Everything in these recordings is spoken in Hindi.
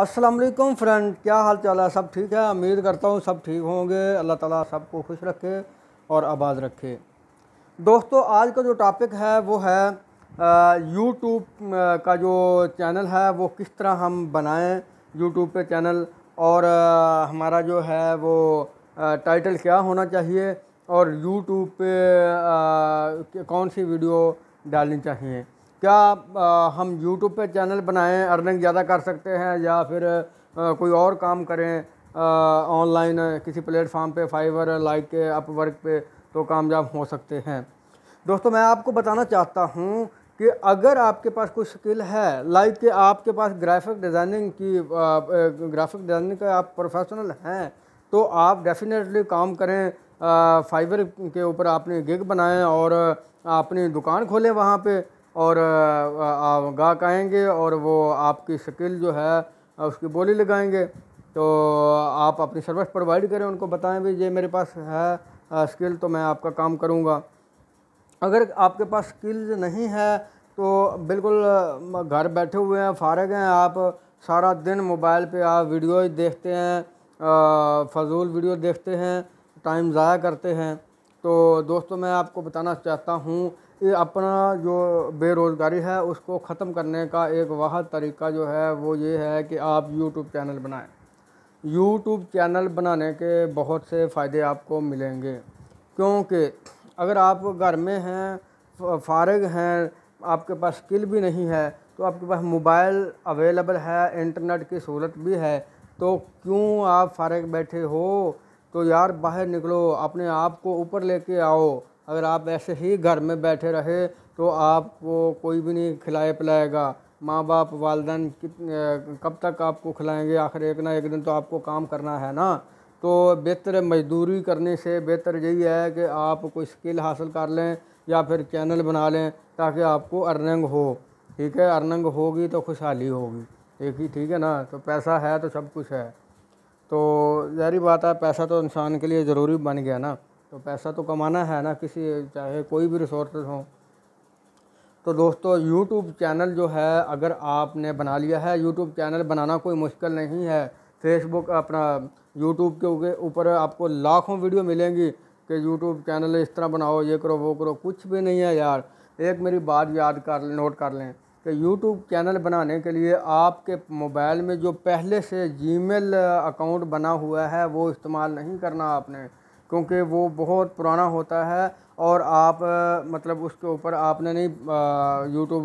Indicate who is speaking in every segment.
Speaker 1: अस्सलाम वालेकुम फ्रेंड क्या हाल चाल है सब ठीक है उम्मीद करता हूँ सब ठीक होंगे अल्लाह ताला सबको खुश रखे और आबाद रखे दोस्तों आज का जो टॉपिक है वो है यूट्यूब का जो चैनल है वो किस तरह हम बनाएं यूट्यूब पे चैनल और आ, हमारा जो है वो आ, टाइटल क्या होना चाहिए और यूट्यूब पे आ, कौन सी वीडियो डालनी चाहिए क्या आ, हम यूट्यूब पे चैनल बनाएं अर्निंग ज़्यादा कर सकते हैं या फिर आ, कोई और काम करें ऑनलाइन किसी प्लेटफॉर्म पे फाइवर लाइक के अपवर्क पे तो कामयाब हो सकते हैं दोस्तों मैं आपको बताना चाहता हूँ कि अगर आपके पास कोई स्किल है लाइक के आपके पास ग्राफिक डिज़ाइनिंग की ग्राफिक डिज़ाइनिंग का आप प्रोफेशनल हैं तो आप डेफिनेटली काम करें फाइबर के ऊपर आपने गिग बनाएं और अपनी दुकान खोलें वहाँ पे और गाहक आएंगे और वो आपकी शक्ल जो है उसकी बोली लगाएंगे तो आप अपनी सर्विस प्रोवाइड करें उनको बताएं भी ये मेरे पास है स्किल तो मैं आपका काम करूँगा अगर आपके पास स्किल्स नहीं है तो बिल्कुल घर बैठे हुए हैं फारग हैं आप सारा दिन मोबाइल पे आप वीडियो देखते हैं फजूल वीडियो देखते हैं टाइम ज़ाया करते हैं तो दोस्तों मैं आपको बताना चाहता हूँ अपना जो बेरोज़गारी है उसको ख़त्म करने का एक वह तरीका जो है वो ये है कि आप यूट्यूब चैनल बनाएं यूट्यूब चैनल बनाने के बहुत से फ़ायदे आपको मिलेंगे क्योंकि अगर आप घर में हैं फारग हैं आपके पास स्किल भी नहीं है तो आपके पास मोबाइल अवेलेबल है इंटरनेट की सहूलत भी है तो क्यों आप फारग बैठे हो तो यार बाहर निकलो अपने आप को ऊपर लेके आओ अगर आप ऐसे ही घर में बैठे रहे तो आपको कोई भी नहीं खिलाए पिलाएगा माँ बाप वालदेन कब तक आपको खिलाएंगे आखिर एक ना एक दिन तो आपको काम करना है ना तो बेहतर मजदूरी करने से बेहतर यही है कि आप कोई स्किल हासिल कर लें या फिर चैनल बना लें ताकि आपको अर्निंग हो ठीक है अर्निंग होगी तो खुशहाली होगी एक ही ठीक है ना तो पैसा है तो सब कुछ है तो जहरी बात है पैसा तो इंसान के लिए ज़रूरी बन गया ना तो पैसा तो कमाना है ना किसी चाहे कोई भी रिसोर्स हो तो दोस्तों यूट्यूब चैनल जो है अगर आपने बना लिया है यूट्यूब चैनल बनाना कोई मुश्किल नहीं है फेसबुक अपना यूट्यूब के ऊपर आपको लाखों वीडियो मिलेंगी कि यूट्यूब चैनल इस तरह बनाओ ये करो वो करो कुछ भी नहीं है यार एक मेरी बात याद कर नोट कर लें कि यूट्यूब चैनल बनाने के लिए आपके मोबाइल में जो पहले से जीमेल अकाउंट बना हुआ है वो इस्तेमाल नहीं करना आपने क्योंकि वो बहुत पुराना होता है और आप मतलब उसके ऊपर आपने नहीं यूट्यूब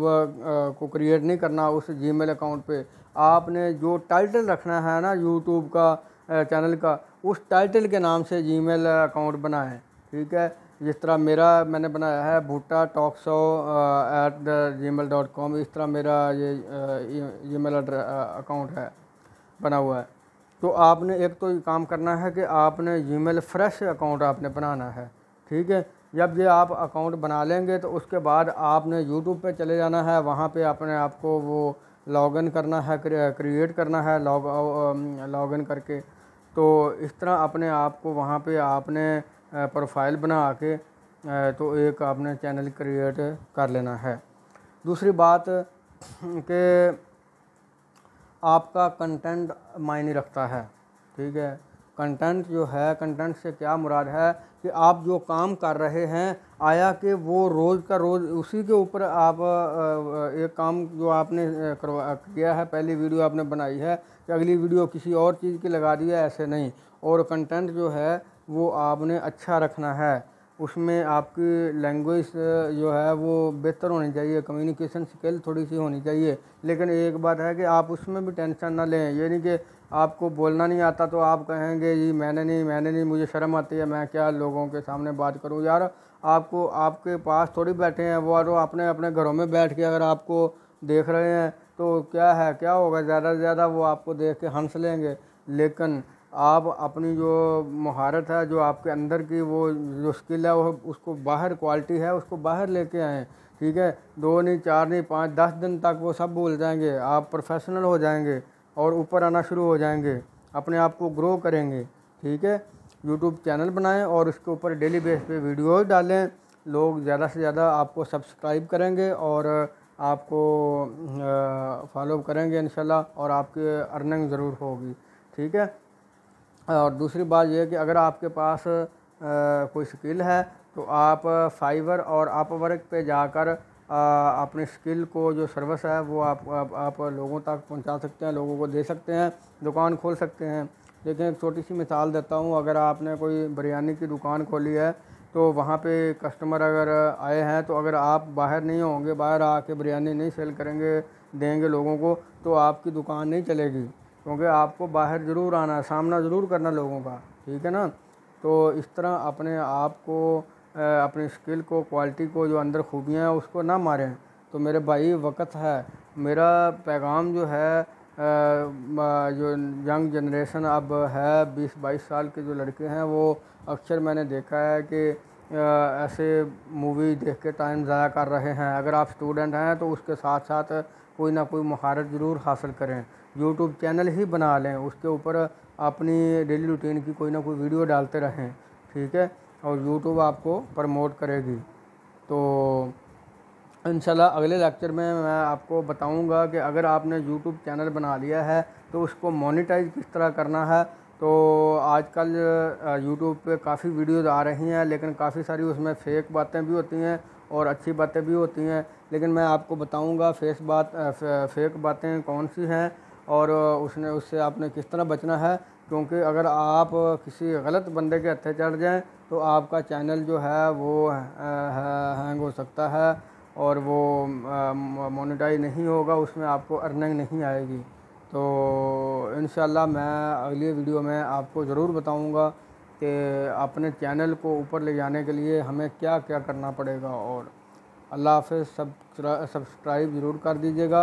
Speaker 1: को क्रिएट नहीं करना उस जीमेल अकाउंट पे आपने जो टाइटल रखना है ना यूट्यूब का चैनल का उस टाइटल के नाम से जीमेल अकाउंट बनाएं ठीक है जिस तरह मेरा मैंने बनाया है भुट्टा टॉक्सो at the Gmail dot com इस तरह मेरा ये जी मेल अकाउंट है बना हुआ है तो आपने एक तो काम करना है कि आपने जीमेल फ्रेश अकाउंट आपने बनाना है ठीक है जब ये आप अकाउंट बना लेंगे तो उसके बाद आपने यूट्यूब पे चले जाना है वहाँ पे आपने आपको वो लॉगिन करना है क्रिएट करना है लॉग लॉगिन करके तो इस तरह अपने आप को वहाँ पे आपने प्रोफाइल बना के तो एक आपने चैनल क्रिएट कर लेना है दूसरी बात के आपका कंटेंट मायने रखता है ठीक है कंटेंट जो है कंटेंट से क्या मुराद है कि आप जो काम कर रहे हैं आया कि वो रोज़ का रोज़ उसी के ऊपर आप एक काम जो आपने करवा किया है पहली वीडियो आपने बनाई है कि अगली वीडियो किसी और चीज़ की लगा दी है ऐसे नहीं और कंटेंट जो है वो आपने अच्छा रखना है उसमें आपकी लैंग्वेज जो है वो बेहतर होनी चाहिए कम्युनिकेशन स्किल थोड़ी सी होनी चाहिए लेकिन एक बात है कि आप उसमें भी टेंशन ना लें ये नहीं कि आपको बोलना नहीं आता तो आप कहेंगे जी मैंने नहीं मैंने नहीं मुझे शर्म आती है मैं क्या लोगों के सामने बात करूँ यार आपको आपके पास थोड़ी बैठे हैं वो और तो अपने अपने घरों में बैठ के अगर आपको देख रहे हैं तो क्या है क्या होगा ज़्यादा से ज़्यादा वो आपको देख के हंस लेंगे लेकिन आप अपनी जो महारत है जो आपके अंदर की वो जो स्किल है वो उसको बाहर क्वालिटी है उसको बाहर लेके आएँ ठीक है दो नहीं चार नहीं पाँच दस दिन तक वो सब भूल जाएंगे आप प्रोफेशनल हो जाएंगे और ऊपर आना शुरू हो जाएंगे अपने आप को ग्रो करेंगे ठीक है यूट्यूब चैनल बनाएं और उसके ऊपर डेली बेस पे वीडियो डालें लोग ज़्यादा से ज़्यादा आपको सब्सक्राइब करेंगे और आपको फॉलो करेंगे इन और आपकी अर्निंग ज़रूर होगी ठीक है और दूसरी बात यह है कि अगर आपके पास कोई स्किल है तो आप फाइवर और आप वर्क पे जाकर अपने स्किल को जो सर्विस है वो आप आप, आप लोगों तक पहुंचा सकते हैं लोगों को दे सकते हैं दुकान खोल सकते हैं लेकिन एक छोटी सी मिसाल देता हूँ अगर आपने कोई बिरयानी की दुकान खोली है तो वहाँ पे कस्टमर अगर आए हैं तो अगर आप बाहर नहीं होंगे बाहर आके बिरयानी नहीं सेल करेंगे देंगे लोगों को तो आपकी दुकान नहीं चलेगी क्योंकि आपको बाहर ज़रूर आना है सामना ज़रूर करना लोगों का ठीक है ना तो इस तरह अपने आप को अपने स्किल को क्वालिटी को जो अंदर खूबियाँ हैं उसको ना मारें तो मेरे भाई वक्त है मेरा पैगाम जो है जो यंग जनरेशन अब है बीस बाईस साल के जो लड़के हैं वो अक्सर मैंने देखा है कि ऐसे मूवी देख के टाइम ज़ाया कर रहे हैं अगर आप स्टूडेंट हैं तो उसके साथ साथ कोई ना कोई महारत ज़रूर हासिल करें यूट्यूब चैनल ही बना लें उसके ऊपर अपनी डेली रूटीन की कोई ना कोई वीडियो डालते रहें ठीक है और यूट्यूब आपको प्रमोट करेगी तो इन अगले लेक्चर में मैं आपको बताऊंगा कि अगर आपने यूट्यूब चैनल बना लिया है तो उसको मोनिटाइज किस तरह करना है तो आजकल यूट्यूब पे काफ़ी वीडियोस आ रही हैं लेकिन काफ़ी सारी उसमें फेक बातें भी होती हैं और अच्छी बातें भी होती हैं लेकिन मैं आपको बताऊंगा फेस बात फेक बातें कौन सी हैं और उसने उससे आपने किस तरह बचना है क्योंकि अगर आप किसी गलत बंदे के हत्थे चढ़ जाएं तो आपका चैनल जो है वो हैंग हो सकता है और वो मोनिटाइज नहीं होगा उसमें आपको अर्निंग नहीं आएगी तो इन मैं अगली वीडियो में आपको ज़रूर बताऊँगा कि अपने चैनल को ऊपर ले जाने के लिए हमें क्या क्या करना पड़ेगा और अल्लाह हाफ सब्सक्राइब ज़रूर कर दीजिएगा